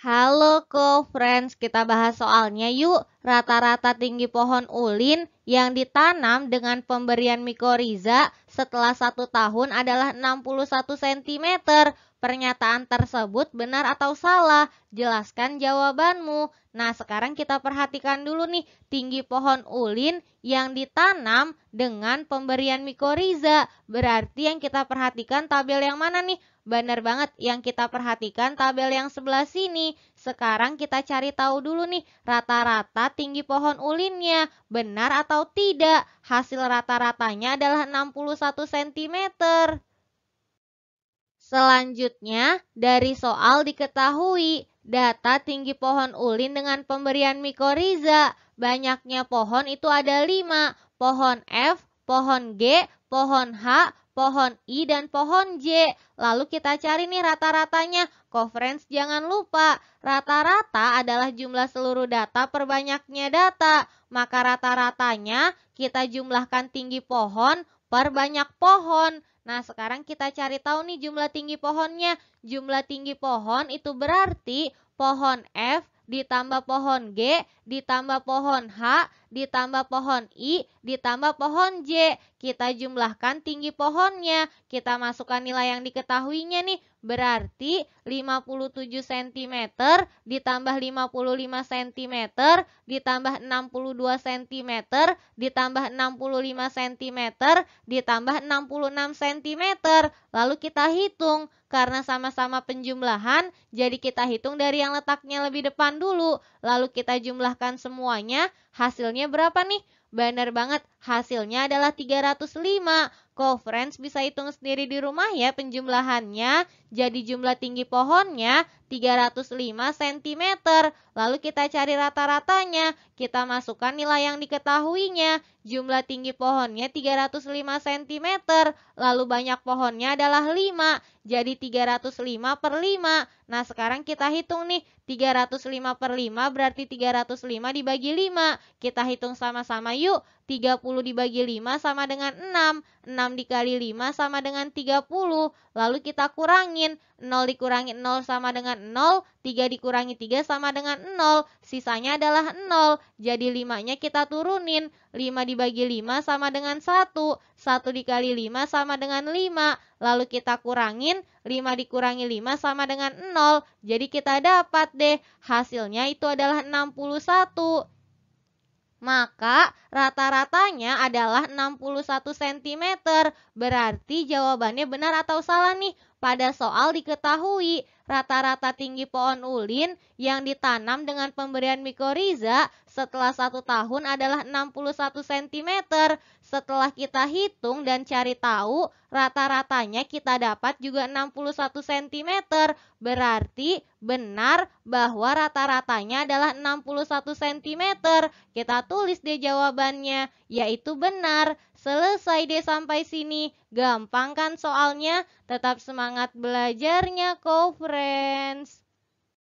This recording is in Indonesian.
Halo co-friends, kita bahas soalnya yuk. Rata-rata tinggi pohon ulin yang ditanam dengan pemberian mikoriza setelah satu tahun adalah 61 cm. Pernyataan tersebut benar atau salah? Jelaskan jawabanmu. Nah, sekarang kita perhatikan dulu nih tinggi pohon ulin yang ditanam dengan pemberian mikoriza. Berarti yang kita perhatikan tabel yang mana nih? Benar banget yang kita perhatikan tabel yang sebelah sini. Sekarang kita cari tahu dulu nih rata-rata tinggi pohon ulinnya. Benar atau tidak? Hasil rata-ratanya adalah 61 cm. Selanjutnya, dari soal diketahui data tinggi pohon ulin dengan pemberian mikoriza. Banyaknya pohon itu ada 5, pohon F, pohon G, pohon H, pohon I, dan pohon J. Lalu kita cari nih rata-ratanya. Conference jangan lupa, rata-rata adalah jumlah seluruh data per banyaknya data. Maka rata-ratanya kita jumlahkan tinggi pohon perbanyak pohon. Nah, sekarang kita cari tahu nih jumlah tinggi pohonnya. Jumlah tinggi pohon itu berarti pohon F ditambah pohon G ditambah pohon H ditambah pohon I ditambah pohon J. Kita jumlahkan tinggi pohonnya. Kita masukkan nilai yang diketahuinya nih. Berarti 57 cm ditambah 55 cm ditambah 62 cm ditambah 65 cm ditambah 66 cm. Lalu kita hitung. Karena sama-sama penjumlahan, jadi kita hitung dari yang letaknya lebih depan dulu. Lalu kita jumlahkan semuanya. Hasilnya berapa nih? bener banget Hasilnya adalah 305. friends, bisa hitung sendiri di rumah ya penjumlahannya. Jadi jumlah tinggi pohonnya 305 cm. Lalu kita cari rata-ratanya. Kita masukkan nilai yang diketahuinya. Jumlah tinggi pohonnya 305 cm. Lalu banyak pohonnya adalah 5. Jadi 305 per 5. Nah sekarang kita hitung nih. 305 per 5 berarti 305 dibagi 5. Kita hitung sama-sama yuk. 30 dibagi 5 sama dengan 6. 6 dikali 5 sama dengan 30. Lalu kita kurangin. 0 dikurangi 0 sama dengan 0. 3 dikurangi 3 sama dengan 0. Sisanya adalah 0. Jadi 5-nya kita turunin. 5 dibagi 5 sama dengan 1. 1 dikali 5 sama dengan 5. Lalu kita kurangin. 5 dikurangi 5 sama dengan 0. Jadi kita dapat deh hasilnya itu adalah 61. Maka rata-ratanya adalah 61 cm. Berarti jawabannya benar atau salah nih? Pada soal diketahui rata-rata tinggi pohon ulin yang ditanam dengan pemberian mikoriza setelah satu tahun adalah 61 cm. Setelah kita hitung dan cari tahu, rata-ratanya kita dapat juga 61 cm. Berarti benar bahwa rata-ratanya adalah 61 cm. Kita tulis deh jawabannya, yaitu benar. Selesai deh sampai sini. Gampang kan soalnya? Tetap semangat belajarnya, co-friends.